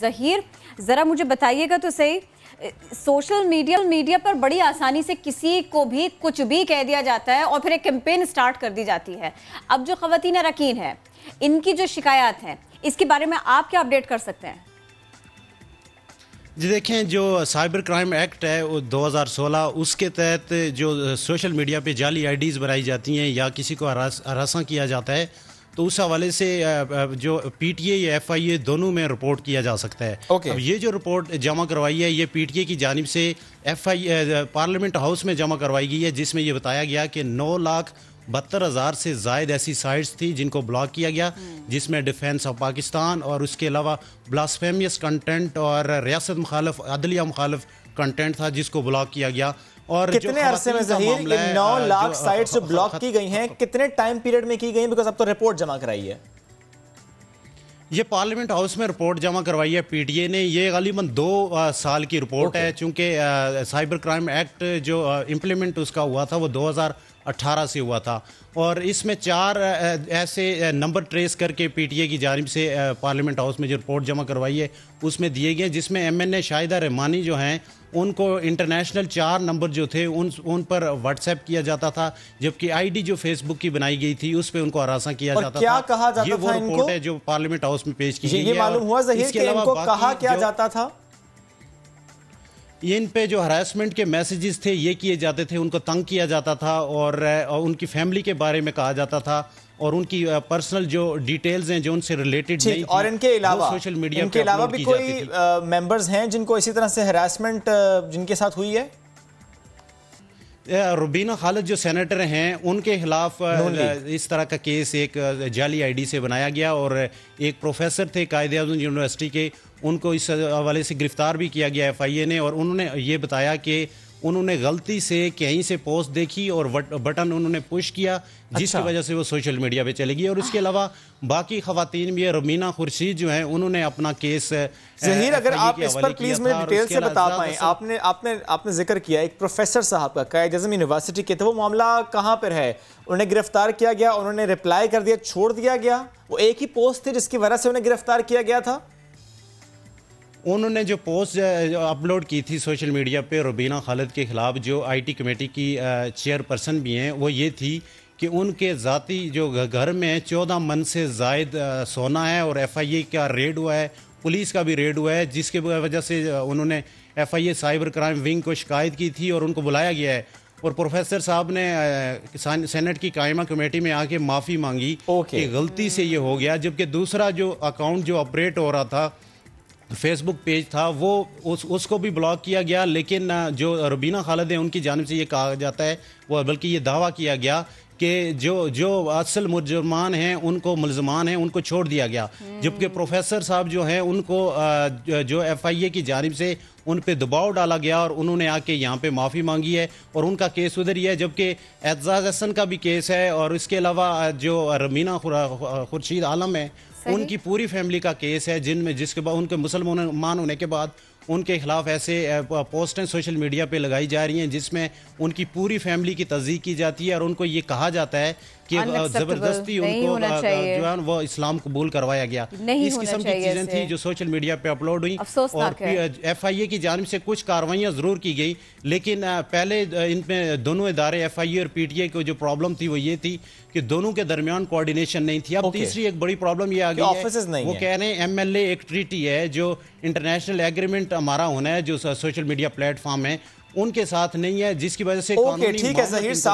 जहीर ज़रा मुझे बताइएगा तो सही सोशल मीडिया मीडिया पर बड़ी आसानी से किसी को भी कुछ भी कह दिया जाता है और फिर एक कैंपेन स्टार्ट कर दी जाती है अब जो ख़वान रकीन है इनकी जो शिकायत है इसके बारे में आप क्या अपडेट कर सकते हैं जी देखें जो साइबर क्राइम एक्ट है वो 2016 उसके तहत जो सोशल मीडिया पे जाली आईडीज़ बनाई जाती हैं या किसी को हरासा किया जाता है तो उस हवाले से जो पीटीए या एफआईए दोनों में रिपोर्ट किया जा सकता है okay. अब ये जो रिपोर्ट जमा करवाई है ये पीटीए की जानब से एफ आई पार्लियामेंट हाउस में जमा करवाई गई है जिसमें यह बताया गया कि नौ लाख बहत्तर हज़ार से जायद ऐसी साइट्स थी जिनको ब्लॉक किया गया हम्म। जिसमें डिफेंस ऑफ पाकिस्तान और उसके अलावा ब्लास्फेमियस कंटेंट और रियासत मुखालफ अदलिया मुखालफ कंटेंट था जिसको ब्लॉक किया गया और कितने अरसे में जहीर नौ लाख साइट्स ब्लॉक की गई हैं कितने टाइम पीरियड में की गई बिकॉज अब तो रिपोर्ट जमा कराई है ये पार्लियामेंट हाउस में रिपोर्ट जमा करवाई है पीटीए ने ये गालिबन दो आ, साल की रिपोर्ट okay. है चूंकि साइबर क्राइम एक्ट जो इम्प्लीमेंट उसका हुआ था वो 2018 से हुआ था और इसमें चार ऐसे नंबर ट्रेस करके पीटीए की जानब से पार्लियामेंट हाउस में जो रिपोर्ट जमा करवाई है उसमें दिए गए जिसमें M N A Shahida Rahmani जो हैं उनको इंटरनेशनल चार नंबर जो थे उन उन पर व्हाट्सएप किया जाता था जबकि आईडी जो फेसबुक की बनाई गई थी उस पर उनको हरासा किया जाता क्या था कहा जाता ये वो रिपोर्ट है जो पार्लियामेंट हाउस में पेश की गई मालूम हुआ इसके अलावा कहा क्या जाता था इन पे जो हरासमेंट के मैसेजेस थे ये किए जाते थे उनको तंग किया जाता था और उनकी फैमिली के बारे में कहा जाता था और उनकी पर्सनल जो डिटेल्स हैं जो उनसे रिलेटेड नहीं और इनके अलावा सोशल मीडिया के अलावा भी कोई मेंबर्स हैं जिनको इसी तरह से हरासमेंट जिनके साथ हुई है रुबीना खालिद जो सेनेटर हैं उनके खिलाफ इस तरह का केस एक जाली आईडी से बनाया गया और एक प्रोफेसर थे कायद अजम यूनिवर्सिटी के उनको इस हवाले से गिरफ्तार भी किया गया एफ आई ए ने और उन्होंने ये बताया कि उन्होंने गलती से कहीं से पोस्ट देखी और बटन उन्होंने पुश किया जिसकी अच्छा। वजह से वो सोशल मीडिया पे चली गई और इसके अलावा बाकी खातन भी रमीना खुर्शीद जो है उन्होंने अपना केस जहीर अगर आप इस पर प्लीज मुझे डिटेल से बता पाए आपने आपने आपने जिक्र किया एक प्रोफेसर साहब का कैद अजम यूनिवर्सिटी के थे तो वो मामला कहाँ पर है उन्हें गिरफ्तार किया गया उन्होंने रिप्लाई कर दिया छोड़ दिया गया वो एक ही पोस्ट थी जिसकी वजह से उन्हें गिरफ्तार किया गया था उन्होंने जो पोस्ट अपलोड की थी सोशल मीडिया पे रुबीना खालिद के ख़िलाफ़ जो आईटी कमेटी की चेयरपर्सन भी हैं वो ये थी कि उनके ज़ाती जो घर में चौदह मन से जायद सोना है और एफआईए का रेड हुआ है पुलिस का भी रेड हुआ है जिसके वजह से उन्होंने एफआईए साइबर क्राइम विंग को शिकायत की थी और उनको बुलाया गया है और प्रोफेसर साहब ने सेनेट की कायमा कमेटी में आके माफ़ी मांगी okay. कि गलती से ये हो गया जबकि दूसरा जो अकाउंट जो ऑपरेट हो रहा था फेसबुक पेज था वो उस उसको भी ब्लॉक किया गया लेकिन जो रुबीना ख़ालद है उनकी जानब से ये कहा जाता है वो बल्कि ये दावा किया गया कि जो जो असल मुजरमान हैं उनको मुलजमान हैं उनको छोड़ दिया गया हम्म। जबकि प्रोफेसर साहब जो हैं उनको जो एफ आई ए की जानब से उन पर दबाव डाला गया और उन्होंने आके यहाँ पे माफ़ी मांगी है और उनका केस उधर ही है जबकि एजाज हसन का भी केस है और इसके अलावा जो रमीना खुर्शीद आलम है उनकी पूरी फैमिली का केस है जिनमें जिसके बाद उनके मुसलमान होने के बाद उनके खिलाफ ऐसे पोस्टें सोशल मीडिया पे लगाई जा रही हैं जिसमें उनकी पूरी फैमिली की तस्दीक की जाती है और उनको ये कहा जाता है कि जबरदस्ती उनको जो है वो इस्लाम कबूल करवाया गया इस किस्म की चीजें थी जो सोशल मीडिया पे अपलोड हुई और एफ आई ए की जानब से कुछ कार्रवाइयाँ जरूर की गई लेकिन पहले इनमें दोनों इदारे एफ आई ए और पी टी ए को जो प्रॉब्लम थी वो ये थी कि दोनों के दरमियान कोऑर्डिनेशन नहीं थी अब तीसरी एक बड़ी प्रॉब्लम ये आ गई वो कह रहे हैं एम एल ए एक ट्रीटी है जो इंटरनेशनल एग्रीमेंट हमारा होना है जो सोशल मीडिया प्लेटफॉर्म है उनके साथ नहीं है जिसकी वजह से ठीक है